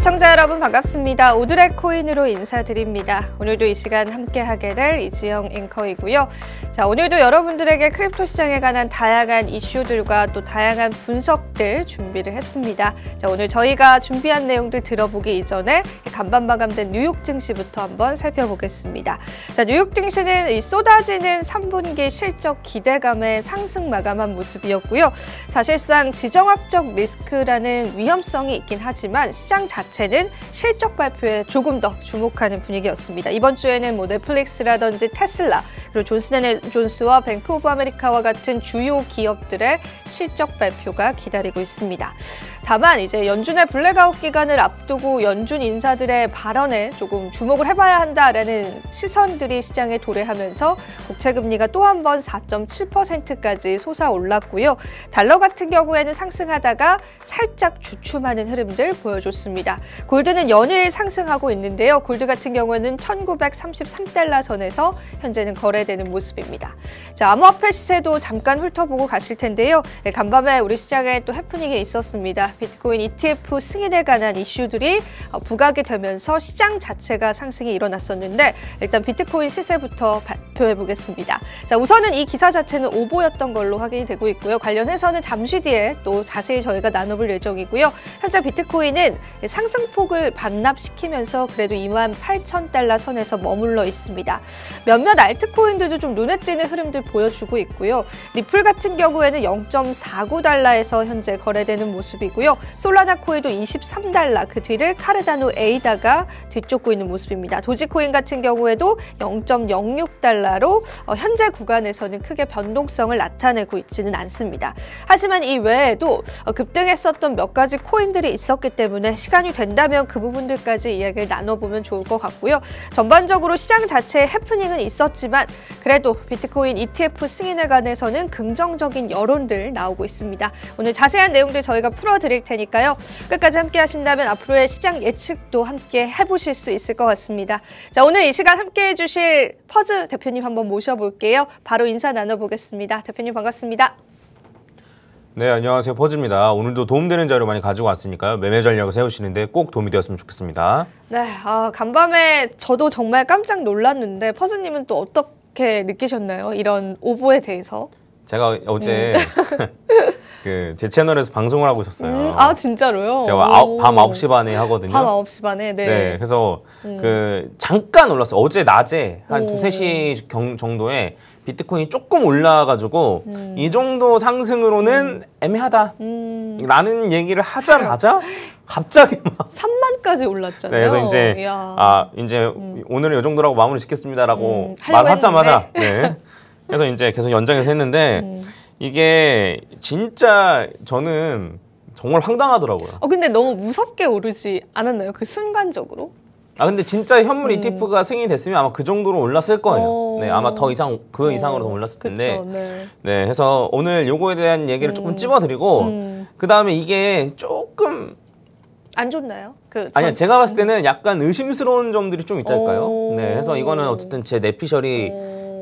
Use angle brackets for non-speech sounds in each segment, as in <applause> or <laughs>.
시청자 여러분 반갑습니다. 오드레 코인으로 인사드립니다. 오늘도 이 시간 함께하게 될 이지영 앵커이고요. 자, 오늘도 여러분들에게 크립토 시장에 관한 다양한 이슈들과 또 다양한 분석들 준비를 했습니다. 자, 오늘 저희가 준비한 내용들 들어보기 이전에 간밤 마감된 뉴욕 증시부터 한번 살펴보겠습니다. 자, 뉴욕 증시는 쏟아지는 3분기 실적 기대감에 상승 마감한 모습이었고요. 사실상 지정학적 리스크라는 위험성이 있긴 하지만 시장 자체 자체는 실적 발표에 조금 더 주목하는 분위기였습니다. 이번 주에는 뭐 넷플릭스라든지 테슬라 그리고 존슨앤존스와 뱅크 오브 아메리카와 같은 주요 기업들의 실적 발표가 기다리고 있습니다. 다만 이제 연준의 블랙아웃 기간을 앞두고 연준 인사들의 발언에 조금 주목을 해봐야 한다라는 시선들이 시장에 도래하면서 국채 금리가 또 한 번 4.7%까지 솟아올랐고요. 달러 같은 경우에는 상승하다가 살짝 주춤하는 흐름들 보여줬습니다. 골드는 연일 상승하고 있는데요. 골드 같은 경우에는 1933달러 선에서 현재는 거래되는 모습입니다. 자, 암호화폐 시세도 잠깐 훑어보고 가실 텐데요. 네, 간밤에 우리 시장에 또 해프닝이 있었습니다. 비트코인 ETF 승인에 관한 이슈들이 어, 부각이 되면서 시장 자체가 상승이 일어났었는데 일단 비트코인 시세부터 발표해 보겠습니다. 자, 우선은 이 기사 자체는 오보였던 걸로 확인이 되고 있고요. 관련해서는 잠시 뒤에 또 자세히 저희가 나눠볼 예정이고요. 현재 비트코인은 상승 상승폭을 반납시키면서 그래도 2만 8천 달러 선에서 머물러 있습니다. 몇몇 알트코인들도 좀 눈에 띄는 흐름들 보여주고 있고요. 리플 같은 경우에는 0.49달러에서 현재 거래되는 모습이고요. 솔라나 코인도 23달러 그 뒤를 카르다노 에이다가 뒤쫓고 있는 모습입니다. 도지코인 같은 경우에도 0.06달러로 어, 현재 구간에서는 크게 변동성을 나타내고 있지는 않습니다. 하지만 이 외에도 어, 급등했었던 몇 가지 코인들이 있었기 때문에 시간이 된다면 그 부분들까지 이야기를 나눠보면 좋을 것 같고요. 전반적으로 시장 자체에 해프닝은 있었지만 그래도 비트코인 ETF 승인에 관해서는 긍정적인 여론들 나오고 있습니다. 오늘 자세한 내용들 저희가 풀어드릴 테니까요. 끝까지 함께 하신다면 앞으로의 시장 예측도 함께 해보실 수 있을 것 같습니다. 자 오늘 이 시간 함께 해주실 퍼즈 대표님 한번 모셔볼게요. 바로 인사 나눠보겠습니다. 대표님 반갑습니다. 네, 안녕하세요. 퍼즈입니다. 오늘도 도움되는 자료 많이 가지고 왔으니까요. 매매 전략을 세우시는데 꼭 도움이 되었으면 좋겠습니다. 네, 아, 간밤에 저도 정말 깜짝 놀랐는데 퍼즈님은 또 어떻게 느끼셨나요? 이런 오보에 대해서? 제가 어제 음. <laughs> 그제 채널에서 방송을 하고 있었어요. 음, 아 진짜로요? 제가 아우, 밤 9시 반에 하거든요. 밤 9시 반에 네. 네 그래서 음. 그 잠깐 올랐어요. 어제 낮에 한 오. 두세 시 정도에 비트코인이 조금 올라가지고 음. 이 정도 상승으로는 음. 애매하다라는 음. 얘기를 하자마자 <laughs> 갑자기 막 3만까지 올랐잖아요. 네, 그래서 이제 이야. 아 이제 음. 오늘은 이 정도라고 마무리 짓겠습니다라고 음, 말하자마자 네. 그래서 이제 계속 연장해서 했는데 이게 진짜 저는 정말 황당하더라고요. 어 근데 너무 무섭게 오르지 않았나요? 그 순간적으로? 아 근데 진짜 현물 음. ETF가 승인이 됐으면 아마 그 정도로 올랐을 거예요. 오. 네, 아마 더 이상 그 이상으로 더 올랐을 텐데. 그쵸, 네. 네, 그서 오늘 요거에 대한 얘기를 음. 조금 찝어드리고 음. 그 다음에 이게 조금 안 좋나요? 그 아니요, 제가 봤을 때는 약간 의심스러운 점들이 좀 있달까요. 네, 해서 이거는 어쨌든 제 내피셜이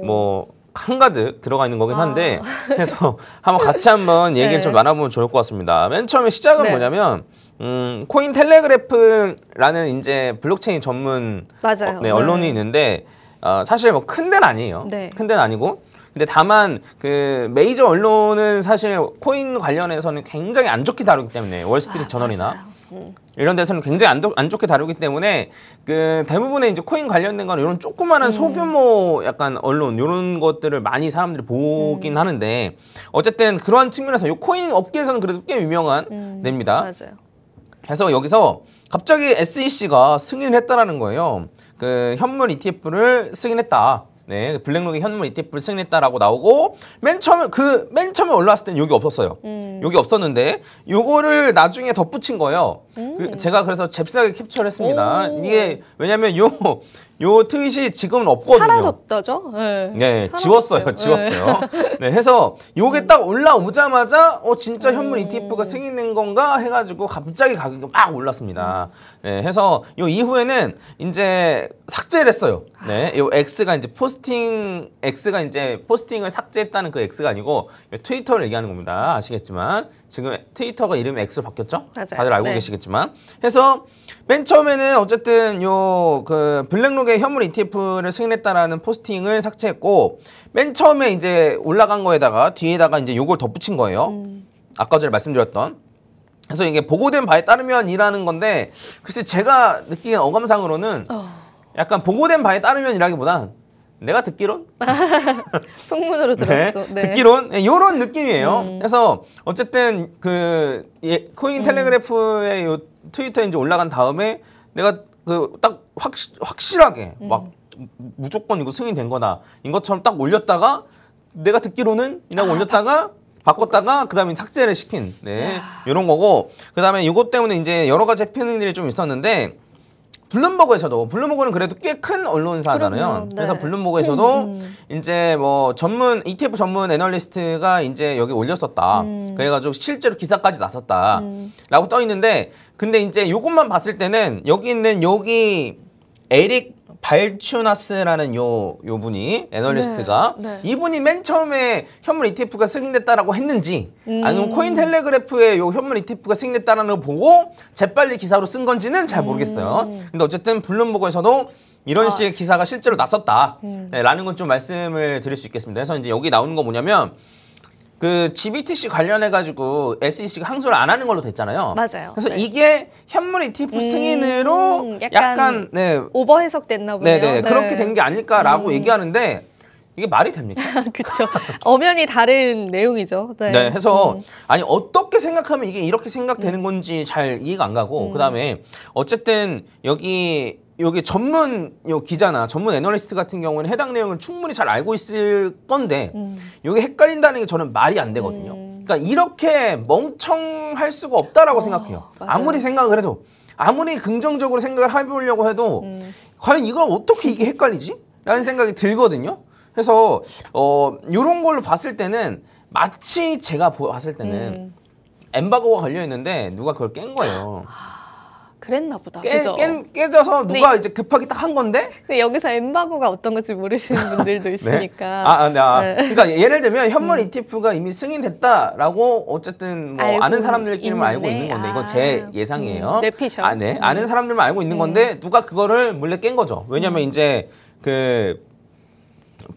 뭐 한가득 들어가 있는 거긴 아. 한데 아. 그서 한번 같이 한번 얘기를 <laughs> 네. 좀 나눠보면 좋을 것 같습니다. 맨 처음에 시작은 네. 뭐냐면. 음, 코인 텔레그래프라는 이제 블록체인 전문 맞아요. 어, 네, 언론이 네. 있는데 어, 사실 뭐 큰 데는 아니에요. 네. 큰 데는 아니고 근데 다만 그 메이저 언론은 사실 코인 관련해서는 굉장히 안 좋게 다루기 때문에 월스트리트 아, 저널이나 음. 이런 데서는 굉장히 안, 안 좋게 다루기 때문에 그 대부분의 이제 코인 관련된 거는 이런 조그마한 음. 소규모 약간 언론 이런 것들을 많이 사람들이 보긴 음. 하는데 어쨌든 그러한 측면에서 요 코인 업계에서는 그래도 꽤 유명한 음. 데니다 맞아요. 그래서 여기서 갑자기 SEC가 승인을 했다라는 거예요. 그 현물 ETF를 승인했다. 네, 그 블랙록이 현물 ETF를 승인했다라고 나오고 맨 처음에 그맨 처음에 올라왔을 때는 여기 없었어요. 음. 여기 없었는데 요거를 나중에 덧붙인 거예요. 그 음. 그 제가 그래서 잽싸게 캡처를 했습니다. 오. 이게 왜냐면 요요 트윗이 지금은 없거든요. 사라졌다죠? 네. 네 지웠어요. 네. 지웠어요. <laughs> 네. 해서 요게 딱 올라오자마자 어 진짜 현물 ETF가 음. 승인된 건가 해 가지고 갑자기 가격이 막 올랐습니다. 네. 해서 요 이후에는 이제 삭제를 했어요. 네. 요 X가 이제 포스팅 X가 이제 포스팅을 삭제했다는 그 X가 아니고 트위터를 얘기하는 겁니다. 아시겠지만 지금 트위터가 이름 X로 바뀌었죠? 맞아요. 다들 알고 네. 계시겠지만 해서 맨 처음에는 어쨌든 요 그 블랙록의 현물 ETF를 승인했다라는 포스팅을 삭제했고 맨 처음에 이제 올라간 거에다가 뒤에다가 이제 요걸 덧붙인 거예요. 음. 아까 전에 말씀드렸던. 그래서 이게 보고된 바에 따르면이라는 건데 글쎄 제가 느끼는 어감상으로는 어. 약간 보고된 바에 따르면이라기보다 내가 듣기론 <laughs> 풍문으로 네. 들었어. 네. 네. 듣기론 이런 느낌이에요. 음. 그래서 어쨌든 그 예, 코인 음. 텔레그래프의 음. 요 트위터에 이제 올라간 다음에 내가 그 딱 확실하게 음. 막 무조건 이거 승인된 거다인 것처럼 딱 올렸다가 내가 듣기로는 이라고 아, 올렸다가 아. 바꿨다가 그다음에 삭제를 시킨 네 이런 아. 거고 그다음에 이것 때문에 이제 여러 가지 해프닝들이 좀 있었는데 블룸버그에서도 블룸버그는 그래도 꽤 큰 언론사잖아요. 네. 그래서 블룸버그에서도 음. 음. 이제 뭐 전문 ETF 전문 애널리스트가 이제 여기 올렸었다. 음. 그래가지고 실제로 기사까지 났었다라고 음. 떠 있는데 근데 이제 요것만 봤을 때는 여기 있는 여기 에릭 발추나스라는 요, 요 분이 애널리스트가 네, 네. 이분이 맨 처음에 현물 ETF가 승인됐다라고 했는지 음. 아니면 코인 텔레그래프에 요 현물 ETF가 승인됐다라는 걸 보고 재빨리 기사로 쓴 건지는 잘 모르겠어요. 음. 근데 어쨌든 블룸버그에서도 이런 아, 식의 기사가 실제로 났었다라는 음. 네, 건좀 말씀을 드릴 수 있겠습니다. 그래서 이제 여기 나오는 거 뭐냐면 그 GBTC 관련해 가지고 SEC가 항소를 안 하는 걸로 됐잖아요. 맞아요. 그래서 네. 이게 현물 ETF 음, 승인으로 약간, 약간, 네 오버 해석됐나 보네요. 네네 네. 그렇게 네. 된게 아닐까라고 음. 얘기하는데 이게 말이 됩니까? <laughs> 그렇죠. 엄연히 다른 내용이죠. 네. 네 해서 음. 아니 어떻게 생각하면 이게 이렇게 생각되는 네. 건지 잘 이해가 안 가고 음. 그다음에 어쨌든 여기 여기 전문 요 기자나 전문 애널리스트 같은 경우는 해당 내용을 충분히 잘 알고 있을 건데 음. 이게 헷갈린다는 게 저는 말이 안 되거든요. 음. 그러니까 이렇게 멍청할 수가 없다라고 어, 생각해요. 맞아요. 아무리 생각을 해도 아무리 긍정적으로 생각을 해보려고 해도 음. 과연 이걸 어떻게 이게 헷갈리지? 라는 생각이 들거든요. 그래서 어 요런 걸로 봤을 때는 마치 제가 봤을 때는 음. 엠바고가 걸려 있는데 누가 그걸 깬 거예요. 아. 그랬나 보다. 깨, 그죠? 깨, 깨져서 누가 네. 이제 급하게 딱 한 건데? 근데 여기서 엠바고가 어떤 건지 모르시는 <laughs> 분들도 네. 있으니까. 네? 아, 아, 네, 아. 네. 그러니까 예를 들면 현물 음. ETF가 이미 승인됐다라고 어쨌든 뭐 아는 사람들끼리만 있는 알고 있는 건데 이건 제 아, 음. 예상이에요. 내 피셜. 아, 네. 아는 음. 사람들만 알고 있는 네. 건데 누가 그거를 몰래 깬 거죠. 왜냐면 음. 이제 그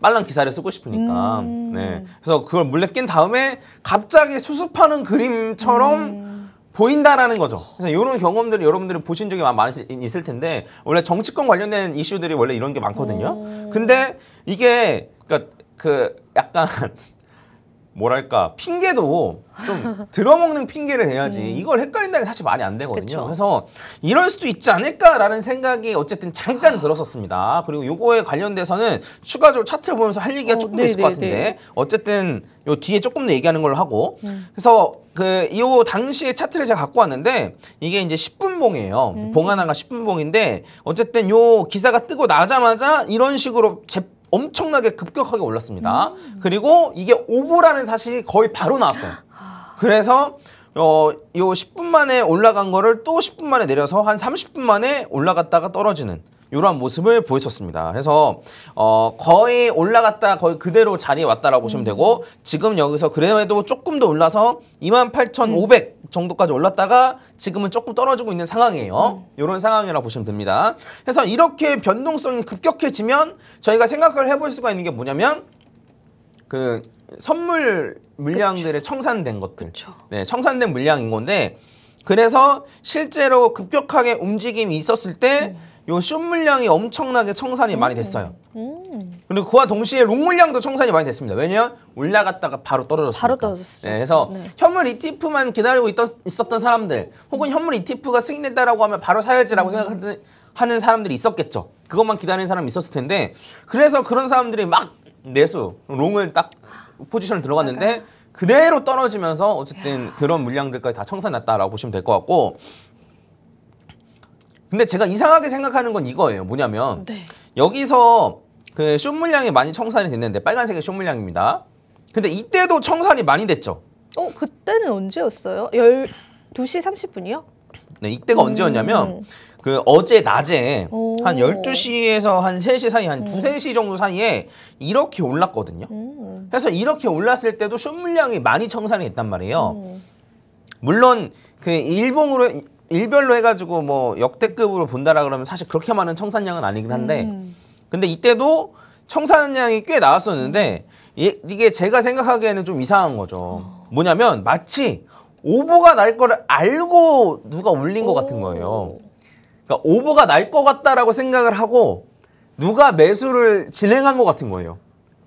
빨랑 기사를 쓰고 싶으니까. 음. 네. 그래서 그걸 몰래 낀 다음에 갑자기 수습하는 그림처럼 음. 보인다라는 거죠. 그래서 이런 경험들을 여러분들이 보신 적이 많 있을 텐데 원래 정치권 관련된 이슈들이 원래 이런 게 많거든요. 근데 이게 그러니까 그 약간 뭐랄까 핑계도 좀 <laughs> 들어먹는 핑계를 해야지 음. 이걸 헷갈린다는 게 사실 말이 안 되거든요. 그쵸. 그래서 이럴 수도 있지 않을까라는 생각이 어쨌든 잠깐 들었었습니다. 그리고 요거에 관련돼서는 추가적으로 차트를 보면서 할 얘기가 어, 조금 더 있을 것 같은데 어쨌든 요 뒤에 조금 더 얘기하는 걸로 하고 음. 그래서 그 요 당시에 차트를 제가 갖고 왔는데 이게 이제 10분 봉이에요. 음. 봉 하나가 10분 봉인데 어쨌든 요 기사가 뜨고 나자마자 이런 식으로 재 엄청나게 급격하게 올랐습니다. 음. 그리고 이게 오보라는 사실이 거의 바로 나왔어요. 그래서 어, 요 10분 만에 올라간 거를 또 10분 만에 내려서 한 30분 만에 올라갔다가 떨어지는 이러한 모습을 보였었습니다. 그래서 어, 거의 올라갔다 거의 그대로 자리에 왔다라고 보시면 되고 지금 여기서 그래도 조금 더 올라서 28,500 정도까지 올랐다가 지금은 조금 떨어지고 있는 상황이에요. 이런 상황이라고 보시면 됩니다. 그래서 이렇게 변동성이 급격해지면 저희가 생각을 해볼 수가 있는 게 뭐냐면 그 선물 물량들의 그쵸. 청산된 것들. 그쵸. 네, 청산된 물량인 건데 그래서 실제로 급격하게 움직임이 있었을 때 음. 요숏 물량이 엄청나게 청산이 많이 음. 됐어요. 음. 그리고 그와 동시에 롱 물량도 청산이 많이 됐습니다. 왜냐 올라갔다가 바로 떨어졌어요. 바로 떨어졌어. 네, 그래서 네. 현물 ETF만 기다리고 있던, 있었던 사람들 혹은 현물 ETF가 승인됐다라고 하면 바로 사야지라고 음. 생각하는 하는 사람들이 있었겠죠. 그것만 기다리는 사람이 있었을 텐데 그래서 그런 사람들이 막 매수 롱을 딱 포지션을 들어갔는데 그대로 떨어지면서 어쨌든 그런 물량들까지 다 청산났다라고 보시면 될 것 같고 근데 제가 이상하게 생각하는 건 이거예요. 뭐냐면 네. 여기서 그쇼 물량이 많이 청산이 됐는데 빨간색의쇼 물량입니다. 근데 이때도 청산이 많이 됐죠. 어, 그때는 언제였어요? 12시 30분이요? 네, 이때가 음. 언제였냐면 그 어제 낮에 오. 한 12시에서 한 3시 사이 한 음. 2, 3시 정도 사이에 이렇게 올랐거든요. 음. 그래서 이렇게 올랐을 때도 쇼 물량이 많이 청산이 됐단 말이에요. 음. 물론 그 일봉으로 일별로 해가지고 뭐 역대급으로 본다라 그러면 사실 그렇게 많은 청산량은 아니긴 한데 음. 근데 이때도 청산량이 꽤 나왔었는데 예, 이게 제가 생각하기에는 좀 이상한 거죠. 어. 뭐냐면 마치 오보가 날 거를 알고 누가 올린 것 같은 거예요. 그러니까 오보가 날 것 같다라고 생각을 하고 누가 매수를 진행한 것 같은 거예요.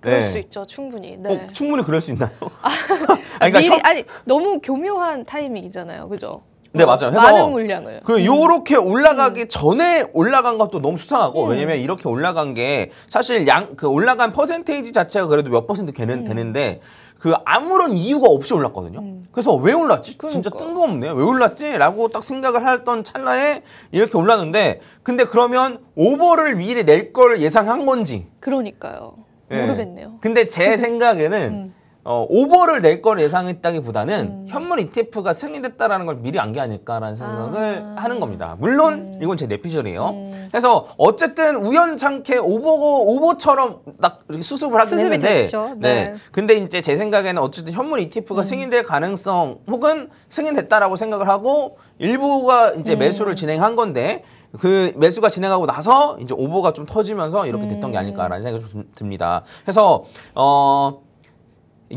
그럴 네. 수 있죠, 충분히. 네. 어, 충분히 그럴 수 있나요? 아, <laughs> 아니, 그러니까 미리, 형... 아니, 너무 교묘한 타이밍이잖아요, 그죠? 네 어, 맞아요. 해서 많은 물량을. 그 음. 요렇게 올라가기 음. 전에 올라간 것도 너무 수상하고 음. 왜냐면 이렇게 올라간 게 사실 양 그 올라간 퍼센테이지 자체가 그래도 몇 퍼센트 되는 음. 되는데 그 아무런 이유가 없이 올랐거든요. 음. 그래서 왜 올랐지? 그러니까. 진짜 뜬금없네. 왜 올랐지? 라고 딱 생각을 했던 찰나에 이렇게 올랐는데 근데 그러면 오버를 미리 낼 걸 예상한 건지. 그러니까요. 예. 모르겠네요. 근데 제 <laughs> 생각에는 음. 어, 오버를 낼 걸 예상했다기보다는 음. 현물 ETF가 승인됐다라는 걸 미리 안 게 아닐까라는 생각을 아. 하는 겁니다. 물론 음. 이건 제 내피셜이에요. 음. 네. 그래서 어쨌든 우연찮게 오버고 오버처럼 딱 수습을 하긴 했는데, 됐죠. 네. 네. 근데 이제 제 생각에는 어쨌든 현물 ETF가 음. 승인될 가능성 혹은 승인됐다라고 생각을 하고 일부가 이제 음. 매수를 진행한 건데 그 매수가 진행하고 나서 이제 오버가 좀 터지면서 이렇게 됐던 게 음. 아닐까라는 생각이 좀 듭니다. 그래서 어.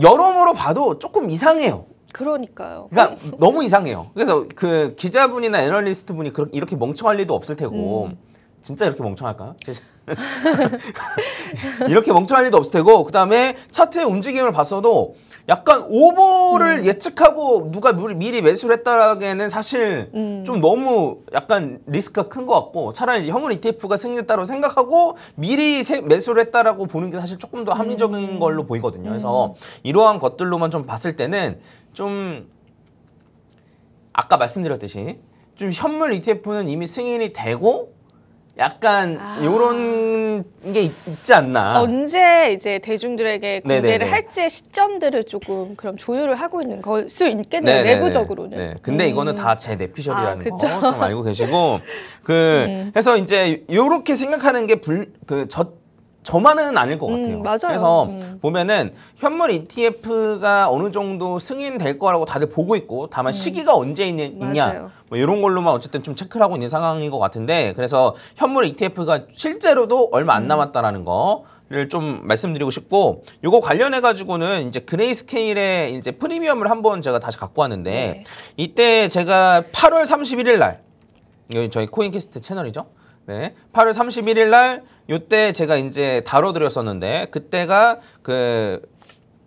여러모로 봐도 조금 이상해요. 그러니까요. 그러니까 너무 이상해요. 그래서 그 기자분이나 애널리스트 분이 그렇게 이렇게 멍청할 리도 없을 테고. 음. 진짜 이렇게 멍청할까요? <laughs> 이렇게 멍청할 일도 없을 테고 그 다음에 차트의 움직임을 봤어도 약간 오버를 음. 예측하고 누가 미리 매수를 했다라기에는 사실 음. 좀 너무 약간 리스크가 큰 것 같고 차라리 현물 ETF가 승리했다고 생각하고 미리 세, 매수를 했다라고 보는 게 사실 조금 더 합리적인 음. 걸로 보이거든요. 그래서 음. 이러한 것들로만 좀 봤을 때는 좀 아까 말씀드렸듯이 좀 현물 ETF는 이미 승인이 되고 약간 아. 이런 게 있지 않나. 언제 이제 대중들에게 공개를 네네네. 네, 네. 할지의 시점들을 조금 그럼 조율을 하고 있는 걸 수 있겠네요. 네네네. 네, 내부적으로는. 네. 근데 음. 이거는 다 제 내피셜이라는 아, 거좀 알고 계시고 그 <laughs> 음. 해서 이제 요렇게 생각하는 게불그저 저만은 아닐 것 음, 같아요. 음, 그래서 음. 보면은 현물 ETF가 어느 정도 승인될 거라고 다들 보고 있고 다만 음. 시기가 언제 있냐 뭐 이런 걸로만 어쨌든 좀 체크를 하고 있는 상황인 것 같은데 그래서 현물 ETF가 실제로도 얼마 안 음. 남았다라는 거. 를좀 말씀드리고 싶고 요거 관련해 가지고는 이제 그레이스케일의 이제 프리미엄을 한번 제가 다시 갖고 왔는데 네. 이때 제가 8월 31일 날 여기 저희 코인캐스트 채널이죠. 네. 8월 31일 날 요때 제가 이제 다뤄드렸었는데 그때가 그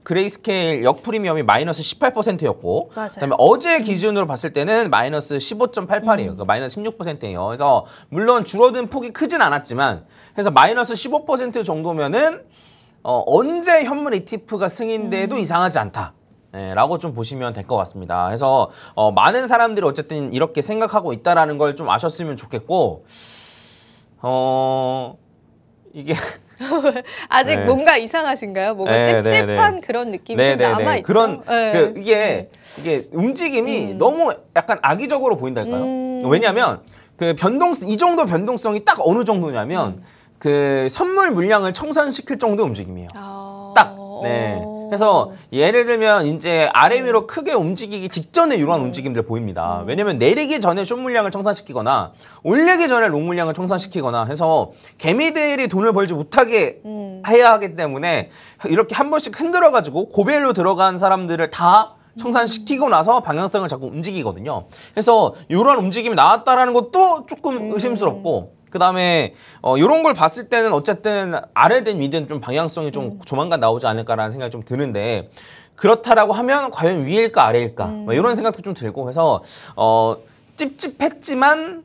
그레이스케일 역 프리미엄이 마이너스 18%였고 맞아요. 그다음에 어제 기준으로 봤을 때는 마이너스 15.88이에요. 음. 그 마이너스 16%예요. 그래서 물론 줄어든 폭이 크진 않았지만 그래서 마이너스 15% 정도면은 어, 언제 현물 ETF가 승인돼도 음. 이상하지 않다. 네, 라고 좀 보시면 될 것 같습니다. 그래서 어, 많은 사람들이 어쨌든 이렇게 생각하고 있다라는 걸 좀 아셨으면 좋겠고 어 이게 <laughs> 아직 네. 뭔가 이상하신가요? 뭔가 네, 네, 네. 찝찝한 네, 그런 느낌이 네, 좀 네, 남아 있죠. 그런 예. 그 이게 이게 움직임이 음. 너무 약간 악의적으로 보인달까요? 음. 왜냐하면 그 변동 이 정도 변동성이 딱 어느 정도냐면 음. 그 선물 물량을 청산시킬 정도 움직임이에요. 아... 딱 네. 어. 그래서 예를 들면 이제 아래 위로 크게 움직이기 직전에 이러한 움직임들 보입니다. 음. 왜냐면 내리기 전에 숏 물량을 청산시키거나 올리기 전에 롱 물량을 청산시키거나 해서 개미들이 돈을 벌지 못하게 음. 해야 하기 때문에 이렇게 한 번씩 흔들어 가지고 고벨로 들어간 사람들을 다 청산시키고 나서 방향성을 자꾸 움직이거든요. 그래서 이런 움직임이 나왔다라는 것도 조금 음. 의심스럽고 그 다음에 어, 이런 걸 봤을 때는 어쨌든 아래든 위는좀 방향성이 좀 음. 조만간 나오지 않을까라는 생각이 좀 드는데 그렇다라고 하면 과연 위일까 아래일까 뭐 음. 이런 생각도 좀 들고 해서 어, 찝찝했지만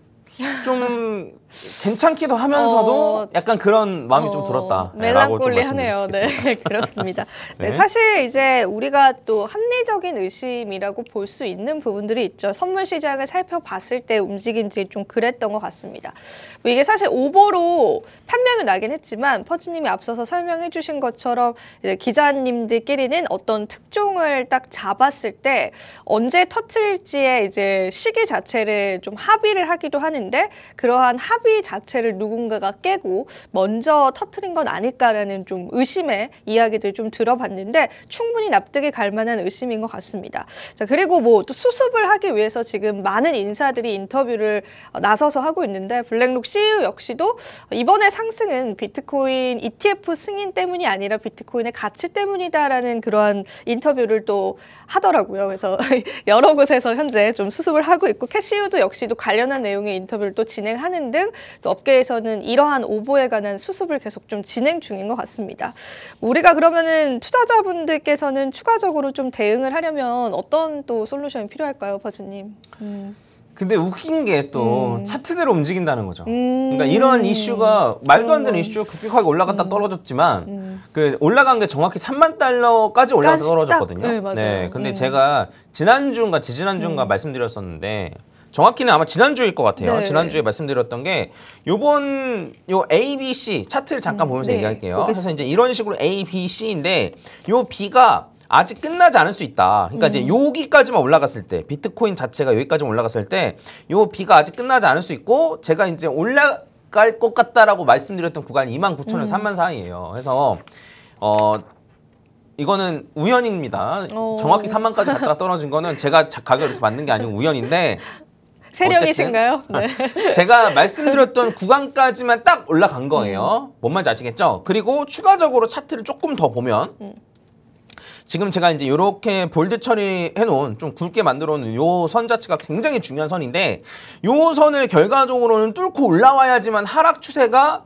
좀 <laughs> 괜찮기도 하면서도 어, 약간 그런 마음이 어, 좀 들었다. 멜랑콜리하네요. 네, <laughs> 그렇습니다. <laughs> 네. 네, 사실 이제 우리가 또 합리적인 의심이라고 볼 수 있는 부분들이 있죠. 선물 시장을 살펴봤을 때 움직임들이 좀 그랬던 것 같습니다. 뭐 이게 사실 오버로 판명이 나긴 했지만 퍼즈님이 앞서서 설명해주신 것처럼 기자님들끼리는 어떤 특종을 딱 잡았을 때 언제 터트릴지의 이제 시기 자체를 좀 합의를 하기도 하는데 그러한 합의 소비 자체를 누군가가 깨고 먼저 터트린 건 아닐까라는 좀 의심의 이야기들 좀 들어봤는데 충분히 납득이 갈 만한 의심인 것 같습니다. 자 그리고 뭐 또 수습을 하기 위해서 지금 많은 인사들이 인터뷰를 어, 나서서 하고 있는데 블랙록 CEO 역시도 이번에 상승은 비트코인 ETF 승인 때문이 아니라 비트코인의 가치 때문이다라는 그러한 인터뷰를 또 하더라고요. 그래서 <laughs> 여러 곳에서 현재 좀 수습을 하고 있고 캐시우드 역시도 관련한 내용의 인터뷰를 또 진행하는 등 또 업계에서는 이러한 오보에 관한 수습을 계속 좀 진행 중인 것 같습니다. 우리가 그러면은 투자자분들께서는 추가적으로 좀 대응을 하려면 어떤 또 솔루션이 필요할까요, 버즈님? 음. 근데 웃긴 게또 음. 차트대로 움직인다는 거죠. 그러니까 음. 이런 이슈가 말도 안 되는 음. 이슈가 급격하게 올라갔다 떨어졌지만 그 올라간 게 정확히 3만 달러까지 올라가 떨어졌거든요. 네, 맞아요. 네, 근데 제가 지난주인가 지지난주인가 말씀드렸었는데 정확히는 아마 지난주일 것 같아요. 네. 지난주에 말씀드렸던 게 요번 요 A, B, C 차트를 잠깐 보면서 네. 얘기할게요. 그래서 이제 이런 식으로 A, B, C인데 요 B가 아직 끝나지 않을 수 있다. 그러니까 음. 이제 여기까지만 올라갔을 때 비트코인 자체가 여기까지만 올라갔을 때 요 비가 아직 끝나지 않을 수 있고 제가 이제 올라갈 것 같다라고 말씀드렸던 구간이 2만 9천 원, 음. 3만 사이예요. 그래서 어 이거는 우연입니다. 오. 어. 정확히 3만까지 갔다가 떨어진 거는 제가 가격을 받는게 아니고 우연인데 <laughs> 세력이신가요? 네. <laughs> 제가 말씀드렸던 구간까지만 딱 올라간 거예요. 음. 뭔 말인지 아시겠죠? 그리고 추가적으로 차트를 조금 더 보면 음. 지금 제가 이제 이렇게 볼드 처리해 놓은 좀 굵게 만들어 놓은 요 선 자체가 굉장히 중요한 선인데 요 선을 결과적으로는 뚫고 올라와야지만 하락 추세가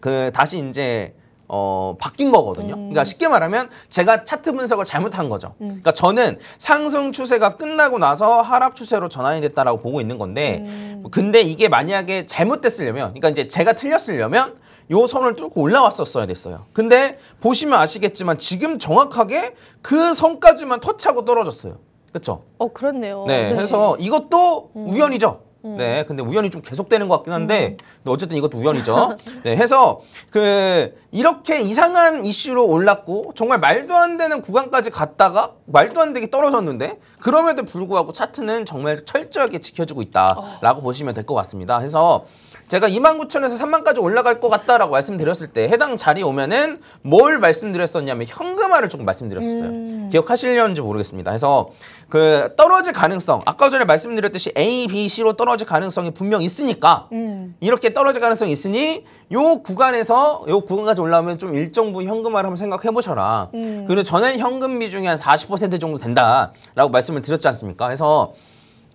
그 다시 이제 어, 바뀐 거거든요. 음. 그러니까 쉽게 말하면 제가 차트 분석을 잘못한 거죠. 음. 그러니까 저는 상승 추세가 끝나고 나서 하락 추세로 전환이 됐다라고 보고 있는 건데, 음. 근데 이게 만약에 잘못됐으려면, 그러니까 이제 제가 틀렸으려면 요 선을 뚫고 올라왔었어야 됐어요. 근데 보시면 아시겠지만 지금 정확하게 그 선까지만 터치하고 떨어졌어요. 그렇죠? 어 그렇네요. 네, 네. 그래서 이것도 음. 우연이죠. 음. 네, 근데 우연이 좀 계속되는 것 같긴 한데, 음. 근데 어쨌든 이것도 우연이죠. <laughs> 네, 해서 그 이렇게 이상한 이슈로 올랐고 정말 말도 안 되는 구간까지 갔다가 말도 안 되게 떨어졌는데 그럼에도 불구하고 차트는 정말 철저하게 지켜주고 있다라고 어. 보시면 될 것 같습니다. 그래서 제가 2만 9천에서 3만까지 올라갈 것 같다라고 말씀드렸을 때 해당 자리 오면은 뭘 말씀드렸었냐면 현금화를 조금 말씀드렸었어요. 음. 기억하실려는지 모르겠습니다. 그래서 그 떨어질 가능성 아까 전에 말씀드렸듯이 A, B, C로 떨어질 가능성이 분명 있으니까 음. 이렇게 떨어질 가능성이 있으니 요 구간에서 요 구간까지 올라오면 좀 일정 부분 현금화를 한번 생각해 보셔라. 음. 그리고 전는 현금 비중이 한 40% 정도 된다라고 말씀을 드렸지 않습니까? 그래서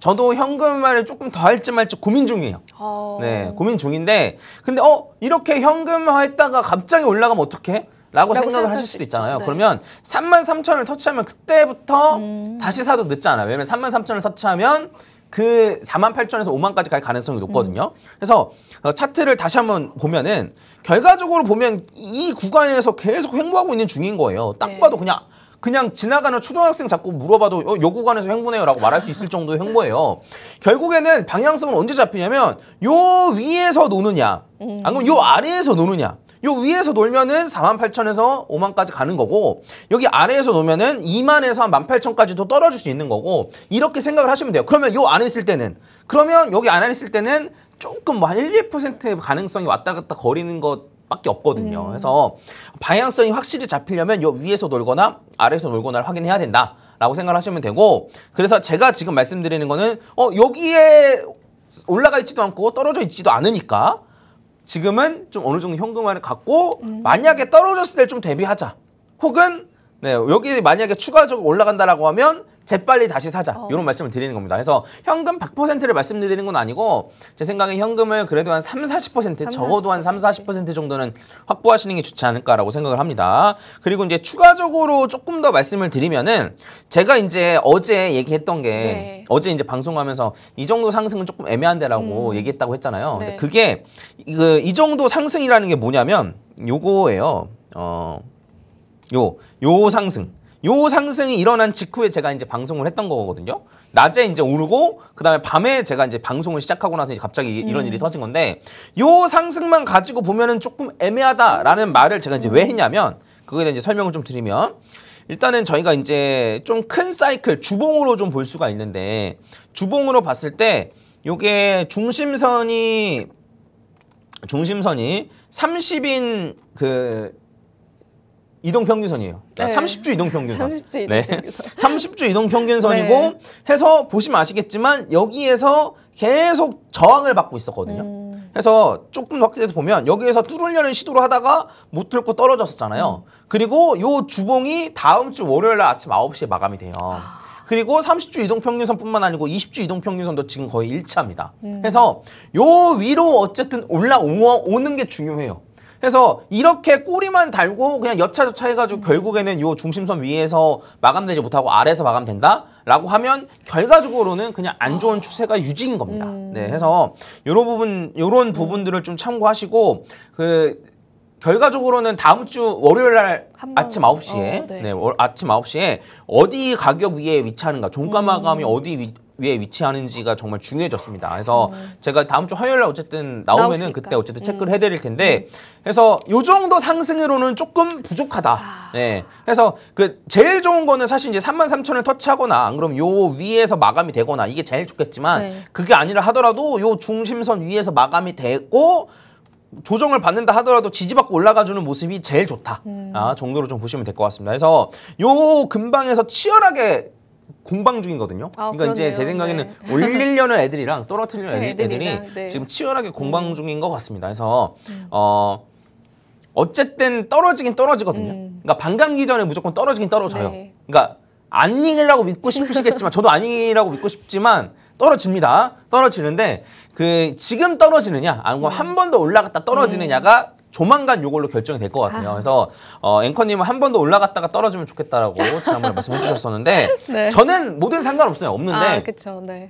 저도 현금화를 조금 더 할지 말지 고민 중이에요. 어... 네, 고민 중인데 근데 어 이렇게 현금화했다가 갑자기 올라가면 어떡해? 라고, 생각을 하실 수도 있잖아요. 네. 그러면 3만 3천을 터치하면 그때부터 음... 다시 사도 늦지 않아요. 왜냐면 3만 3천을 터치하면 그 4만 8천에서 5만까지 갈 가능성이 높거든요. 음. 그래서 어, 차트를 다시 한번 보면은 결과적으로 보면 이 구간에서 계속 횡보하고 있는 중인 거예요. 딱 네. 봐도 그냥 그냥 지나가는 초등학생 자꾸 물어봐도 어, 요 구간에서 횡보네요 라고 말할 수 있을 정도의 횡보예요. 결국에는 방향성은 언제 잡히냐면 요 위에서 노느냐 안 그럼 요 아래에서 노느냐 요 위에서 놀면은 48,000에서 5만까지 가는 거고 여기 아래에서 놓으면은 2만에서 18,000까지도 떨어질 수 있는 거고 이렇게 생각을 하시면 돼요. 그러면 요 안에 있을 때는 그러면 여기 안에 있을 때는 조금 뭐한 1, 2%의 가능성이 왔다 갔다 거리는 것 밖에 없거든요. 음. 그래서 방향성이 확실히 잡히려면 요 위에서 놀거나 아래에서 놀거나를 확인해야 된다. 라고 생각하시면 되고 그래서 제가 지금 말씀드리는 거는 어 여기에 올라가 있지도 않고 떨어져 있지도 않으니까 지금은 좀 어느 정도 현금화를 갖고 음. 만약에 떨어졌을 때 좀 대비하자 혹은 네 여기 만약에 추가적으로 올라간다라고 하면 재빨리 다시 사자 어. 이런 말씀을 드리는 겁니다. 그래서 현금 100%를 말씀드리는 건 아니고 제 생각에 현금을 그래도 한 3, 40% 3, 적어도 한 3, 40% 정도는 확보하시는 게 좋지 않을까라고 생각을 합니다. 그리고 이제 추가적으로 조금 더 말씀을 드리면은 제가 이제 어제 얘기했던 게 네. 어제 이제 방송하면서 이 정도 상승은 조금 애매한데라고 음. 얘기했다고 했잖아요. 네. 근데 그게 그, 이 정도 상승이라는 게 뭐냐면 요거예요. 어, 요, 요 상승. 요 상승이 일어난 직후에 제가 이제 방송을 했던 거거든요. 낮에 이제 오르고 그다음에 밤에 제가 이제 방송을 시작하고 나서 이제 갑자기 이런 음. 일이 터진 건데 요 상승만 가지고 보면은 조금 애매하다라는 말을 제가 이제 왜 했냐면 그거에 대한 이제 설명을 좀 드리면 일단은 저희가 이제 좀 큰 사이클 주봉으로 좀 볼 수가 있는데 주봉으로 봤을 때 요게 중심선이 중심선이 30인 그 이동평균선이에요. 네. 30주 이동평균선. 30주 이동평균선. 30주 <laughs> 이동평균선이고 네. 해서 보시면 아시겠지만 여기에서 계속 저항을 받고 있었거든요. 음. 그래서 조금 확대해서 보면 여기에서 뚫으려는 시도를 하다가 못 뚫고 떨어졌었잖아요. 음. 그리고 요 주봉이 다음 주 월요일 날 아침 9시에 마감이 돼요. 아. 그리고 30주 이동평균선뿐만 아니고 20주 이동평균선도 지금 거의 일치합니다. 음. 그래서 요 위로 어쨌든 올라오는 게 중요해요. 그래서 이렇게 꼬리만 달고 그냥 여차저차 해가지고 음. 결국에는 요 중심선 위에서 마감되지 못하고 아래에서 마감된다? 라고 하면 결과적으로는 그냥 안 좋은 아. 추세가 유지인 겁니다. 음. 네, 해서 요런 부분, 요런 음. 부분들을 좀 참고하시고 그 결과적으로는 다음 주 월요일 날 아침 9시에 어, 네. 네. 아침 9시에 어디 가격 위에 위치하는가 종가 음. 마감이 음. 어디 위, 위에 위치하는지가 정말 중요해졌습니다. 그래서 음. 제가 다음 주 화요일 날 어쨌든 나오면은 그때 어쨌든 체크를 음. 해드릴 텐데 그래서 요 정도 상승으로는 조금 부족하다. 아. 네. 그래서 그 제일 좋은 거는 사실 이제 3 3 0 0 0을 터치하거나 안 그럼 요 위에서 마감이 되거나 이게 제일 좋겠지만 네. 그게 아니라 하더라도 요 중심선 위에서 마감이 되고 조정을 받는다 하더라도 지지받고 올라가주는 모습이 제일 좋다 음. 아, 정도로 좀 보시면 될 것 같습니다. 그래서 요 근방에서 치열하게 공방 중이거든요. 아, 그러니까 그렇네요. 이제 제 생각에는 네. <laughs> 올릴려는 애들이랑 떨어뜨리려는 네, 애들, 애들이 네. 지금 치열하게 음. 공방 음. 중인 것 같습니다. 그래서 음. 어 어쨌든 떨어지긴 떨어지거든요. 음. 그러니까 반감기 전에 무조건 떨어지긴 떨어져요. 네. 그러니까 아니라고 믿고 싶으시겠지만 저도 아니라고 믿고 싶지만 떨어집니다. 떨어지는데 그 지금 떨어지느냐 아니면 음. 한번 더 올라갔다 떨어지느냐가 음. 조만간 요걸로 결정이 될 것 같아요. 아. 그래서 어, 앵커님은 한번도 올라갔다가 떨어지면 좋겠다라고 <laughs> 지난번에 말씀해 주셨었는데 <laughs> 네. 저는 모든 상관없어요. 없는데 아, 그쵸, 네.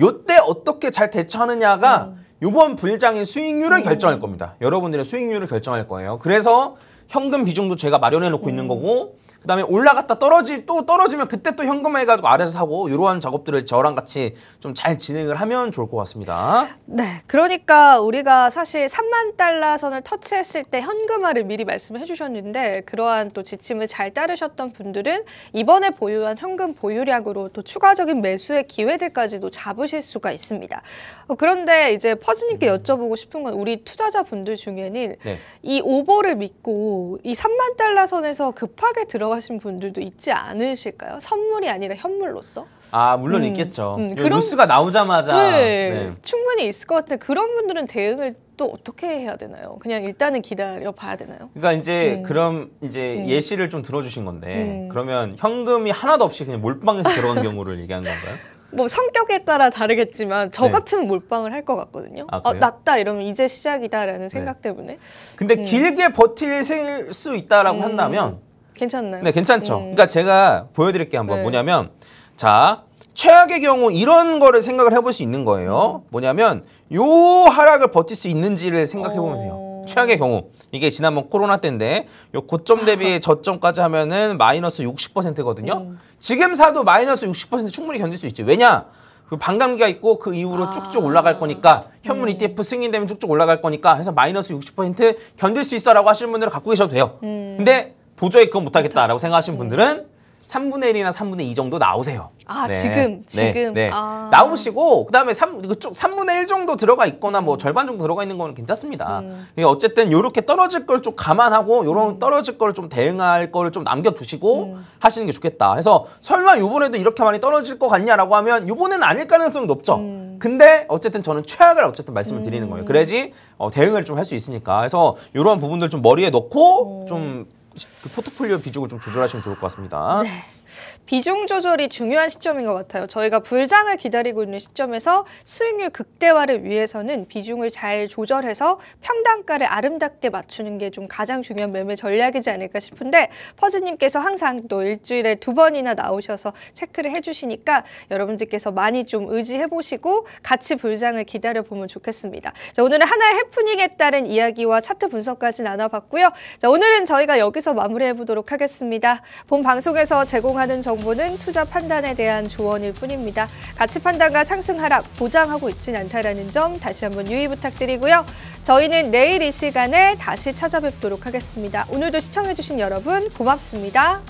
요때 어떻게 잘 대처하느냐가 음. 요번 불장의 수익률을 음. 결정할 겁니다. 여러분들의 수익률을 결정할 거예요. 그래서 현금 비중도 제가 마련해 놓고 음. 있는 거고 그 다음에 올라갔다 떨어지 또 떨어지면 그때 또 현금화해가지고 아래서 사고 이러한 작업들을 저랑 같이 좀 잘 진행을 하면 좋을 것 같습니다. 네, 그러니까 우리가 사실 3만 달러 선을 터치했을 때 현금화를 미리 말씀해 주셨는데 그러한 또 지침을 잘 따르셨던 분들은 이번에 보유한 현금 보유량으로 또 추가적인 매수의 기회들까지도 잡으실 수가 있습니다. 어, 그런데 이제 퍼즈님께 음. 여쭤보고 싶은 건 우리 투자자분들 중에는 네. 이 오버를 믿고 이 3만 달러 선에서 급하게 들어 들어가신 분들도 있지 않으실까요? 선물이 아니라 현물로서? 아 물론 음, 있겠죠. 음, 그런, 뉴스가 나오자마자 네, 네. 충분히 있을 것 같은데 그런 분들은 대응을 또 어떻게 해야 되나요? 그냥 일단은 기다려 봐야 되나요? 그러니까 이제 음. 그럼 이제 음. 예시를 좀 들어주신 건데 음. 그러면 현금이 하나도 없이 그냥 몰빵해서 들어간 경우를 얘기한 건가요? <laughs> 뭐 성격에 따라 다르겠지만 저 같은 네. 몰빵을 할 것 같거든요. 아, 아, 어, 낫다 이러면 이제 시작이다라는 생각 네. 때문에. 근데 음. 길게 버틸 수 있다라고 한다면 괜찮나요? 네, 괜찮죠. 음. 그러니까 제가 보여드릴게 한번 네. 뭐냐면 자 최악의 경우 이런 거를 생각을 해볼 수 있는 거예요. 뭐냐면 요 하락을 버틸 수 있는지를 생각해보면 돼요. 어. 최악의 경우 이게 지난번 코로나 때인데 요 고점 대비 <laughs> 저점까지 하면은 마이너스 60%거든요. 음. 지금 사도 마이너스 60% 충분히 견딜 수 있죠. 왜냐? 그 반감기가 있고 그 이후로 아... 쭉쭉 올라갈 거니까 현물 음. ETF 승인되면 쭉쭉 올라갈 거니까 해서 마이너스 60% 견딜 수 있어라고 하시는 분들은 갖고 계셔도 돼요. 음. 근데 도저히 그건 못하겠다라고 생각하시는 네. 분들은 3분의 1이나 3분의 2 정도 나오세요. 아 네. 지금 네. 지금 네, 네. 아. 나오시고 그다음에 3 그쪽 3분의 1 정도 들어가 있거나 뭐 음. 절반 정도 들어가 있는 거는 괜찮습니다. 음. 예, 어쨌든 이렇게 떨어질 걸 좀 감안하고 요런 음. 떨어질 걸 좀 대응할 거를 좀 남겨 두시고 음. 하시는 게 좋겠다. 그래서 설마 요번에도 이렇게 많이 떨어질 것 같냐라고 하면 요번엔 아닐 가능성이 높죠. 음. 근데 어쨌든 저는 최악을 어쨌든 말씀을 드리는 음. 거예요. 그래야지 어, 대응을 좀 할 수 있으니까. 그래서 이런 부분들 좀 머리에 넣고 좀그 포트폴리오 비중을 좀 조절하시면 좋을 것 같습니다. 네. 비중 조절이 중요한 시점인 것 같아요. 저희가 불장을 기다리고 있는 시점에서 수익률 극대화를 위해서는 비중을 잘 조절해서 평단가를 아름답게 맞추는 게 좀 가장 중요한 매매 전략이지 않을까 싶은데 퍼즈님께서 항상 또 일주일에 두 번이나 나오셔서 체크를 해주시니까 여러분들께서 많이 좀 의지해보시고 같이 불장을 기다려보면 좋겠습니다. 자, 오늘은 하나의 해프닝에 따른 이야기와 차트 분석까지 나눠봤고요. 자, 오늘은 저희가 여기서 마무리해보도록 하겠습니다. 본 방송에서 제공한 제하는 정보는 투자 판단에 대한 조언일 뿐입니다. 가치 판단과 상승 하락 보장하고 있진 않다라는 점 다시 한번 유의 부탁드리고요. 저희는 내일 이 시간에 다시 찾아뵙도록 하겠습니다. 오늘도 시청해주신 여러분 고맙습니다.